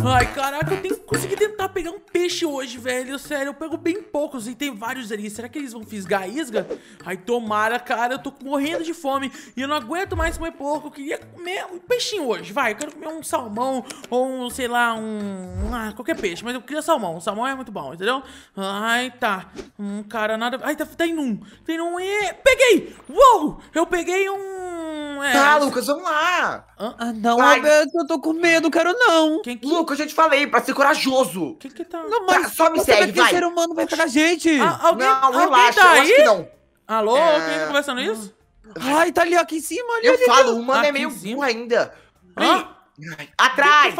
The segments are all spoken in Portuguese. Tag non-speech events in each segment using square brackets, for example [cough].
Ai, caraca, eu tenho que conseguir tentar pegar um peixe hoje, velho. Sério, eu pego bem poucos e tem vários ali. Será que eles vão fisgar a isga? Ai, tomara, cara. Eu tô morrendo de fome e eu não aguento mais comer porco. Eu queria comer um peixinho hoje, vai. Eu quero comer um salmão ou um, sei lá, um... Ah, qualquer peixe, mas eu queria salmão. o Salmão é muito bom, entendeu? Ai, tá. um cara, nada... Ai, tá, tá indo um. Tem tá um e... Peguei! Uou! Eu peguei um é. Tá, Lucas, vamos lá. Ah, não, Vai. eu tô com medo, quero não. Quem que... Lucas, eu já te falei, pra ser corajoso. O que tá? Não, mas tá, só me segue, vai. que ser humano vai pegar gente. Ah, alguém, não, alguém relaxa, tá aí? que não. Alô, é... quem tá conversando isso? Ai, tá ali, ó, aqui em cima. Ali, eu ali, falo, o humano é meio burro ainda. Hã? Atrás!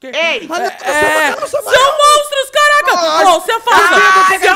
Que... Ei! é, é... São monstros, caraca! Você se afasta! se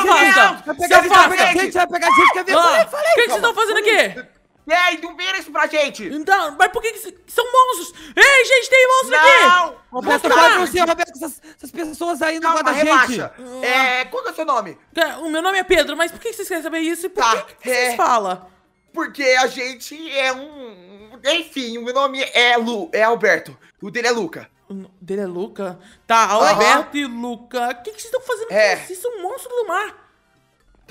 afasta! Se afasta! Gente, vai pegar gente, quer ver? O que vocês estão fazendo aqui? É, Ei, não vira isso pra gente! Então, mas por que, que são monstros? Ei, gente, tem monstro não. aqui! Não! Roberto, fala tá. pra você, Roberto, essas, essas pessoas aí não guardam gente! Relaxa. Ah. É, qual que é o seu nome? O meu nome é Pedro, mas por que vocês querem saber isso e por tá. que, que é... vocês falam? Porque a gente é um... Enfim, o meu nome é Lu, é Alberto. O dele é Luca. O dele é Luca? Tá, Alberto uhum. e Luca. O que, que vocês estão fazendo é. com isso? Isso é monstro do mar.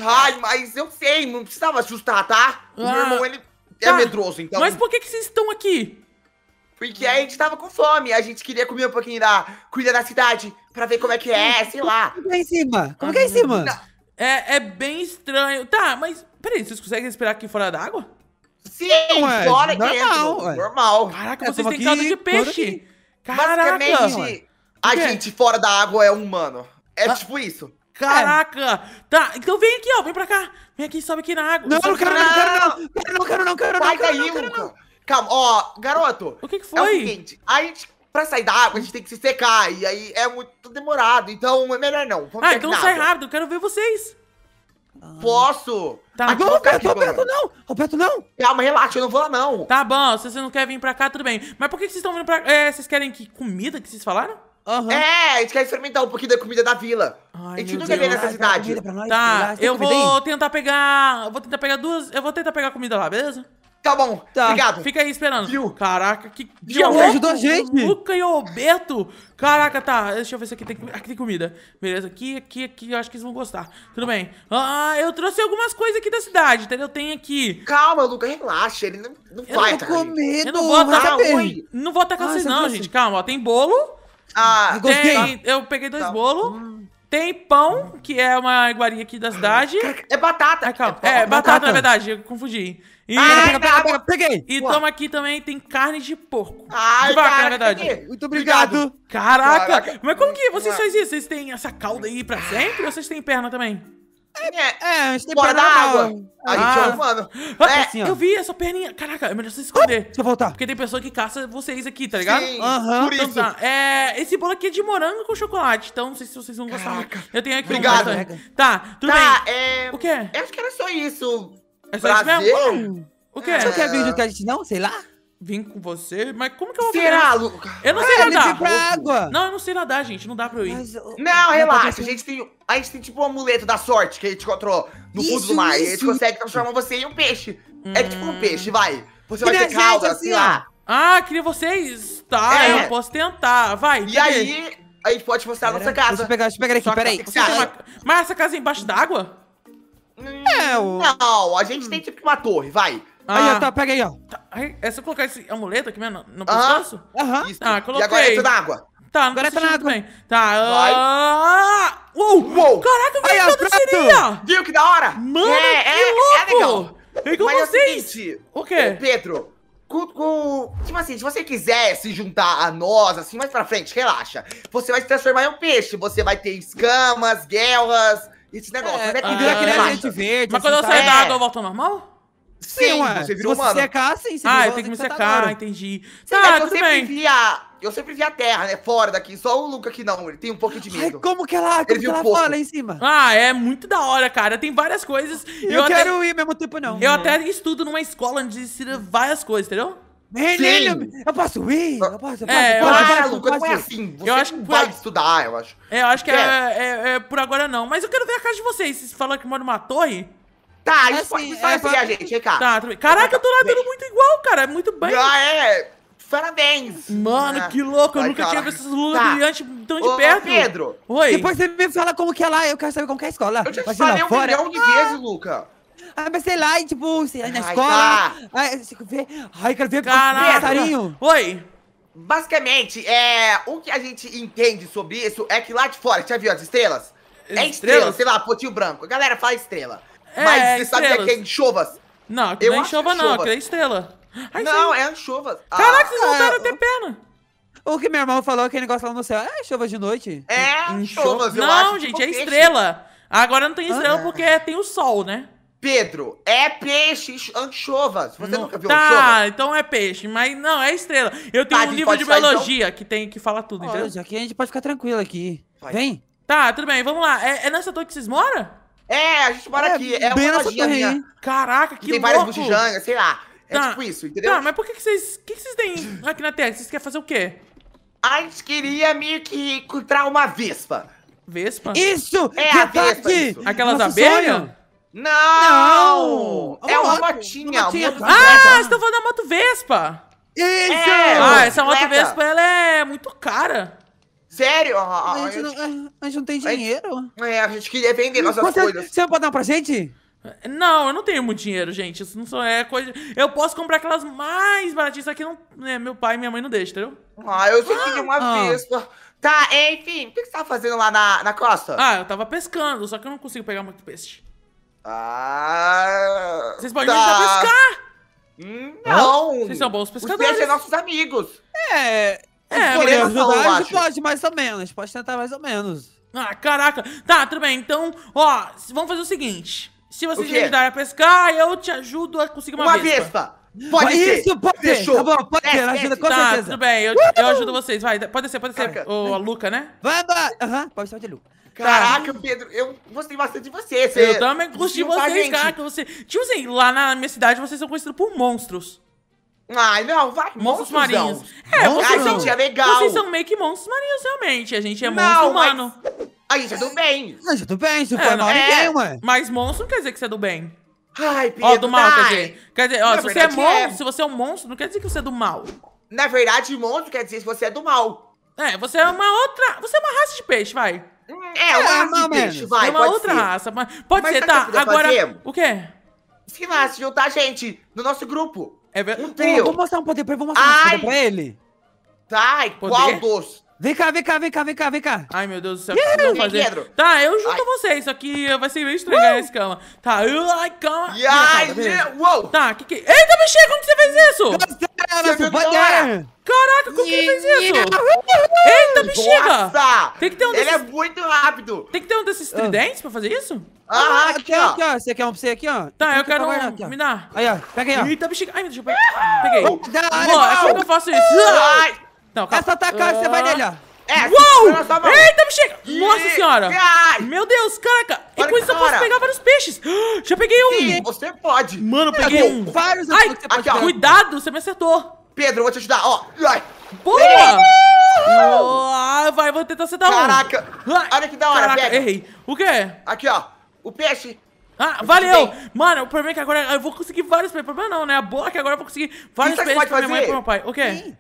Ai, mas eu sei, não precisava assustar, tá? O meu ah. irmão, ele é tá, medroso, então. Mas por que, que vocês estão aqui? Porque a gente tava com fome, a gente queria comer um pouquinho da cuida da cidade pra ver como é que é, sei lá. Como que é em cima? Como que é em ah, cima? É, é bem estranho. Tá, mas peraí, vocês conseguem respirar aqui fora d'água? Sim, não, é ué, fora normal, Normal. Caraca, é, vocês têm casa de peixe. Caraca. Basicamente, a gente fora da água é humano. É ah. tipo isso. Caraca! É. Tá, então vem aqui, ó, vem pra cá. Vem aqui, sobe aqui na água. Não, não quero, não, não quero, não, quero, não, quero, não, Sai daí, Luca. Calma, ó, garoto. O que que foi? É o seguinte, a gente, pra sair da água, a gente tem que se secar. E aí é muito demorado, então é melhor não. Vamos ah, então sai rápido, quero ver vocês. Posso? Tá. Aqui, não, Roberto, Roberto, não! Roberto, não! Calma, relaxa, eu não vou lá, não. Tá bom, se você não quer vir pra cá, tudo bem. Mas por que vocês estão vindo pra... É, vocês querem que comida que vocês falaram? Uhum. É, a gente quer experimentar um pouquinho da comida da vila. Ai, a gente nunca veio nessa cidade. tá, eu vou aí? tentar pegar. Eu vou tentar pegar duas. Eu vou tentar pegar comida lá, beleza? Tá bom, tá. obrigado. Fica aí esperando. Viu? Caraca, que dia ajudou a gente. Luca e Roberto. Caraca, tá. Deixa eu ver se aqui tem, aqui tem comida. Beleza, aqui, aqui, aqui. Eu acho que eles vão gostar. Tudo bem. Ah, eu trouxe algumas coisas aqui da cidade, entendeu? Tem aqui... Calma, Luca, relaxa. Ele não, não eu vai, tá Eu não vou atacar... Ah, não vou atacar vocês não, gente. Calma, ó. Tem bolo... Ah, tem, tá. eu peguei dois tá. bolos. Hum. Tem pão, que é uma iguaria aqui da ah, cidade. É batata. Ah, calma. É, é batata, batata, na verdade, eu confundi. E, Ai, ah, pega, peguei. E tamo aqui também, tem carne de porco. Ai, de vaca, cara, na verdade. Peguei. Muito obrigado. Caraca. Caraca. Mas como que vocês fazem isso? Vocês têm essa calda aí pra ah. sempre ou vocês têm perna também? É, é, é a gente tem Bora perna água. Aí, ah. Tchau, mano. É. Assim, eu vi essa perninha. Caraca, é melhor você se esconder. Deixa eu voltar. Porque tem pessoa que caça vocês aqui, tá ligado? Sim, uhum. por então, isso. Tá. É, esse bolo aqui é de morango com chocolate, então não sei se vocês vão gostar. Caraca. Eu tenho aqui Obrigado. um Obrigado. Tá, tudo tá, bem. É... O quê? Eu acho que era só isso. É só Brasil? isso mesmo? O quê? É. Você não quer vídeo que a gente não? Sei lá vim com você, mas como que eu vou Será, Lucas? Eu não sei ah, nadar. Pra água. Não, eu não sei nadar, gente. Não dá pra eu ir. Mas, não, relaxa. A gente, tem, a gente tem tipo um amuleto da sorte que a gente encontrou no isso, fundo do mar. Isso. E a gente consegue transformar você em um peixe. Hum. É tipo um hum. peixe, vai. Você vai ter cauda, assim, lá. Ah, queria vocês. Tá, é. eu posso tentar. Vai. E aí, a gente pode mostrar a nossa casa. Deixa eu pegar, deixa eu pegar aqui, peraí. Uma... Mas essa casa é embaixo d'água? Não. Hum, é, o... Não, a gente hum. tem tipo uma torre, vai. Ah. Aí, tá, pega aí, ó. Tá, aí, é só colocar esse amuleto aqui mesmo no, ah. pescoço? Aham. Tá, coloquei. E agora entra na água. Tá, não agora entra na água. Também. Tá. Vai. Ah. Uou, uh, uou. Caraca, velho, toda seria. Viu que da hora? Mano, é, que é, é louco. É legal. Mas vocês. É o, seguinte, o quê? Pedro, com, com, tipo assim, se você quiser se juntar a nós, assim, mais pra frente, relaxa. Você vai se transformar em um peixe. Você vai ter escamas, guerras, esse negócio. É, né? Que, ah, que a gente verde. Mas assim, quando eu sair é. da água, eu volto ao normal? Sim, você virou você humano. Se secar, sim, você Ah, eu tenho que me tá secar, entendi. tá, é eu sempre bem. vi a... Eu sempre vi a terra, né? Fora daqui. Só o Luca que não. Ele tem um pouco de medo. Ai, como que é ela, como ele que ela é pouco. fala em cima? Ah, é muito da hora, cara. Tem várias coisas. Eu, eu quero ir ao mesmo tempo, não. Eu uhum. até estudo numa escola onde ensina várias coisas, entendeu? Menino, eu posso ir? Eu posso, eu posso, é, eu posso, eu posso ir? é assim. Você eu acho que vai a... estudar, eu acho. É, eu acho que é. É, é, por agora não. Mas eu quero ver a casa de vocês. Vocês falaram que moram numa torre? Tá, assim, isso aí pode inspirar é, a gente, vem cá. Tá, Caraca, eu tô nadando muito igual, cara. É muito bem. Ah, é. Parabéns! Mano, né? que louco! Eu nunca tinha visto essas lulas tá. brilhantes tão de Ô, perto. Pedro! Oi! Depois você me fala como que é lá, eu quero saber como que é a escola. Eu já te falei um fora. milhão de vezes, Luca. Ah, mas sei lá, e, tipo, sei lá, na Ai, escola. Tá. Ai, ver Ai, quero ver passarinho. Oi! Basicamente, é, o que a gente entende sobre isso é que lá de fora, já viu as estrelas? É estrela sei lá, potinho branco. A galera fala estrela. É, Mas você estrelas. sabe que é enxovas? Não, é não é chova, não, aquilo é estrela. Ai, não, sim. é chuvas. Caraca, vocês voltaram ah, a ter é, pena. O que meu irmão falou, aquele negócio lá no céu, é chuva de noite. É, em, chuvas, eu Não, gente, é estrela. Agora não tem ah, estrela ah, porque tem o sol, né? Pedro, é peixe, anchovas. Você não, nunca viu tá, anchovas? Tá, então é peixe, mas não, é estrela. Eu tenho tá, um livro de então? biologia então? que tem que fala tudo, entendeu? Aqui a gente pode ficar tranquilo aqui. Vai. Vem. Tá, tudo bem, vamos lá. É, é nessa torre que vocês moram? É, a gente mora é, aqui. É uma lojinha minha. Caraca, que Tem louco. várias bugigangas, sei lá. É tá. tipo isso, entendeu? Tá, mas por que, vocês. O que, que vocês têm aqui na Terra? Vocês querem fazer o quê? A gente queria meio que encontrar uma vespa. Vespa? Isso! É a tá vespa! Isso. Aquelas Nossa, abelhas? Não! Não! É uma, uma motinha. Uma ah, vocês estão falando da moto vespa! Isso! É, ah, essa moto vespa, ela é muito cara. Sério? A, a, ah, a, gente, ah, não, a gente, não, tem dinheiro. É, a gente queria vender nossas você, coisas. Você vai botar pra gente? Não, eu não tenho muito dinheiro, gente. Isso não só é coisa. Eu posso comprar aquelas mais baratinhas, só que não, né, meu pai e minha mãe não deixam, entendeu? Ah, eu só queria uma ah. Tá, enfim, o que você tava fazendo lá na, na costa? Ah, eu tava pescando, só que eu não consigo pegar muito peixe. Ah. Vocês podem tá. me ajudar a pescar? Hum, não! Vocês são bons pescadores. Os peixes são nossos amigos. É. É, poder ajudar, pode mais ou menos. Pode tentar mais ou menos. Ah, caraca. Tá, tudo bem. Então, ó, vamos fazer o seguinte. Se vocês me ajudarem a pescar, eu te ajudo a conseguir uma, uma vespa. vespa. Pode ser. Isso, pode Fechou. ser. Tá bom, pode ser. ajuda, com tá, certeza. tudo bem. Eu, eu, ajudo vocês. Vai, pode ser, pode ser. Ô, a Luca, né? Vai, vai. Aham, uhum, pode ser de Luca. Caraca, tá. Pedro, eu gostei bastante de você. eu também gostei de vocês, caraca. Você... Tipo assim, lá na minha cidade vocês são conhecidos por monstros. Ai, não, vai. Monstros marinhos. É, monstros. Ai, são, gente, é legal. Vocês são meio que monstros marinhos, realmente. A gente é não, monstro humano. Mas... A gente é do bem. A gente é do bem, se é, for não, é, ninguém, ué. Mas monstro não quer dizer que você é do bem. Ai, Pedro, Ó, do mal, ai. quer dizer. Quer dizer, ó, se você é, é- monstro, é. se você é um monstro, não quer dizer que você é do mal. Na verdade, monstro quer dizer que você é do mal. É, você é uma outra... Você é uma raça de peixe, vai. É, uma é, raça de peixe, vai, É uma outra ser. raça, mas... Pode mas ser, tá. Agora, fazer? o quê? Se lá, se juntar a gente no nosso grupo. É verdade. Um trio. Vou mostrar um poder pra ele, vou mostrar um poder pra ele. Tá, qual dos? Vem cá, vem cá, vem cá, vem cá, vem cá. Ai, meu Deus do céu, o que eu vou fazer? Pedro. Tá, eu junto Ai. vocês, só que vai ser meio estranho uh. esse cama. Tá, eu, e cama. Tá, yeah, uou. tá, o que que... Eita, mexer, como que você fez isso? Caraca, como que ele fez isso? Eita, bexiga! Nossa! Tem que ter um desses... Ele é muito rápido! Tem que ter um desses tridentes pra fazer isso? Ah, ah aqui, ó. aqui, ó. Você quer um pra você aqui, ó? Tá, eu quero um. Me dá. Aí, ó. Pega aí, ó. Eita, bexiga. Ai, meu Peguei. Pô, é como que eu faço isso? Não, calma. É tá só tacar, você vai nele, ó. É, Uou! Tá Eita, bexiga! E... Nossa senhora! Ai. Meu Deus, caraca! e com isso cara. eu posso pegar vários peixes! [gasps] Já peguei um! Sim, você pode! Mano, eu peguei um! Vários Ai, você aqui, Cuidado, você me acertou! Pedro, eu vou te ajudar, ó! Ai. Boa! Ah, vai, vou tentar acertar Caraca. um! Caraca! Olha que da hora, Caraca, pega. errei! O quê? Aqui, ó! O peixe! Ah, valeu! Mano, o problema é que agora eu vou conseguir vários peixes. O problema não, né? A boa é que agora eu vou conseguir vários é peixes pra minha mãe e pro meu pai. O quê? Sim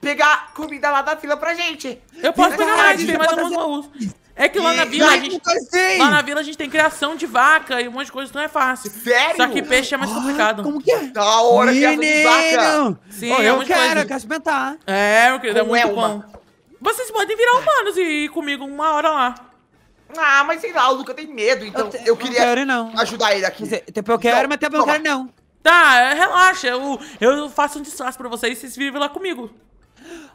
pegar comida lá da fila pra gente. Eu posso Verdade, pegar mais, tem mais alguns baús. É que lá na vila a gente. Assim? Lá na vila a gente tem criação de vaca e um monte de coisa, então é fácil. Sério? Só que peixe é mais ah, complicado. Como que é? Da hora, que de vaca. Sim, oh, eu é quero, coisa. eu quero experimentar. É, meu querido, é muito bom. Vocês podem virar humanos e ir comigo uma hora lá. Ah, mas sei lá, o Luca tem medo, então eu, eu queria quero, ajudar ele aqui. Tempo eu quero, mas tempo eu quero não. Tá, relaxa, eu, eu faço um disfarce pra vocês e vocês vivem lá comigo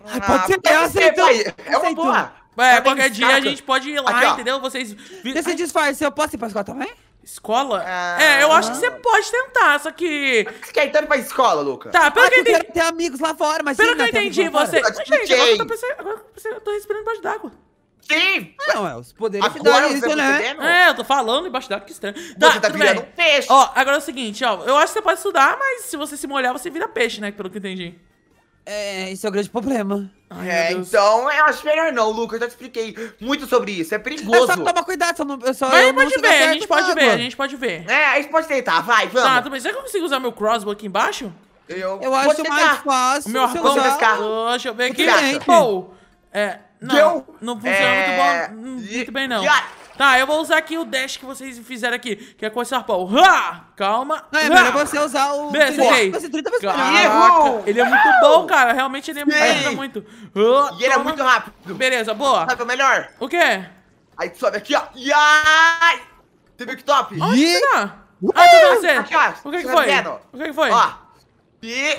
ah, pode ser aceito. então. É uma boa. É, qualquer dia a gente pode ir lá, Aqui, entendeu? Vocês. Você disfarça, eu posso ir pra escola também? Escola? Ah, é, eu acho que você pode tentar, só que. você quer ir tanto pra escola, Luca? Tá, pelo ah, que eu entendi. Eu quero ter amigos lá fora, mas. Pelo que eu né, entendi, você. Mas, gente, agora eu, pensando, agora eu tô respirando embaixo d'água. Sim! Não, é, os poderes agora te isso, tá né? É, eu tô falando embaixo d'água, que estranho. Tá, você tá virando bem. peixe. Ó, agora é o seguinte, ó. Eu acho que você pode estudar, mas se você se molhar, você vira peixe, né? Pelo que eu entendi. É, esse é o grande problema. Ai, é, então eu acho melhor não, Lucas. Eu já te expliquei muito sobre isso. É perigoso. É só tomar cuidado, só não, eu só. Mas eu pode ver, a gente pode ver, a gente pode ver. É, a gente pode tentar, vai, vamos. Tá, mas será que eu consigo usar meu crossbow aqui embaixo? Eu, eu acho tentar. mais fácil. O meu arco pescar. Oh, deixa eu ver aqui. Pô, é. Não, não funciona é... muito, bom, hum, muito bem, não. Tá, eu vou usar aqui o dash que vocês fizeram aqui, que é com esse arpão. Ha! Calma. Não, é melhor você usar o... Acertei. Caraca, ele é muito bom, cara. Realmente ele é, é muito. e ele é muito rápido. Beleza, boa. Sabe o melhor? O quê? Aí tu sobe aqui, ó. Iai! Teve que top. Onde tá? ah, tu tá você. O que, foi? O que, foi? Ó. E...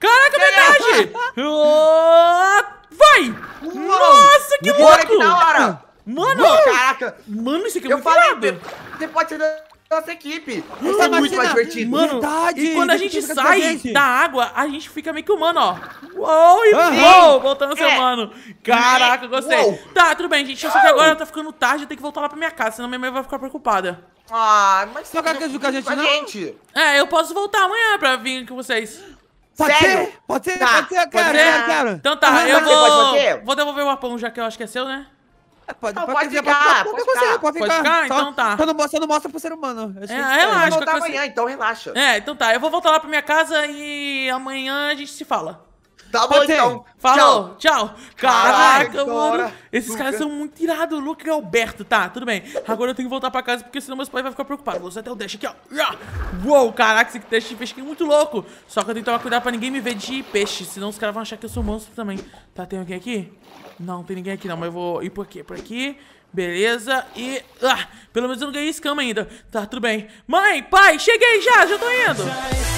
Caraca, é verdade! oh, [laughs] vai! Nossa, que Uou. louco! Que da hora! Mano! Caraca! Mano, isso aqui é eu muito falei, Você pode ser da nossa equipe. isso é muito mais divertido. Mano, Verdade, e quando a gente sai da água, a gente fica meio que humano, ó. Uou, e uou, voltando a ser é. humano. Caraca, gostei. Uou. Tá, tudo bem, gente. Eu só que agora tá ficando tarde, eu tenho que voltar lá pra minha casa, senão minha mãe vai ficar preocupada. Ah, mas você quer jogar a gente, não? É, eu posso voltar amanhã pra vir com vocês. Pode Sério? ser? Pode ser, tá. pode ser, eu quero, pode ser? eu quero. Então tá, eu vou, vou devolver o arpão, já que eu acho que é seu, né? É, pode, não, pode, dizer, ficar, pode, pode, pode, ficar, pode, ficar, pode ficar. então tá. Só não, você não mostra pro ser humano. é, relaxa. Eu vou voltar amanhã, então relaxa. É, então tá. Eu vou voltar lá pra minha casa e amanhã a gente se fala. Tá bom, Pode então. Falou, tchau. tchau. Caraca, mano. Esses Luca. caras são muito irados. Luca e Alberto, tá, tudo bem. Agora eu tenho que voltar pra casa, porque senão meus pais vão ficar preocupados. Vou usar até o dash aqui, ó. Uou, caraca, esse dash de peixe aqui é muito louco. Só que eu tenho que tomar cuidado pra ninguém me ver de peixe, senão os caras vão achar que eu sou monstro também. Tá, tem alguém aqui? Não, não tem ninguém aqui não, mas eu vou ir por aqui, por aqui. Beleza, e... Ah, pelo menos eu não ganhei escama ainda. Tá, tudo bem. Mãe, pai, cheguei já, já tô indo.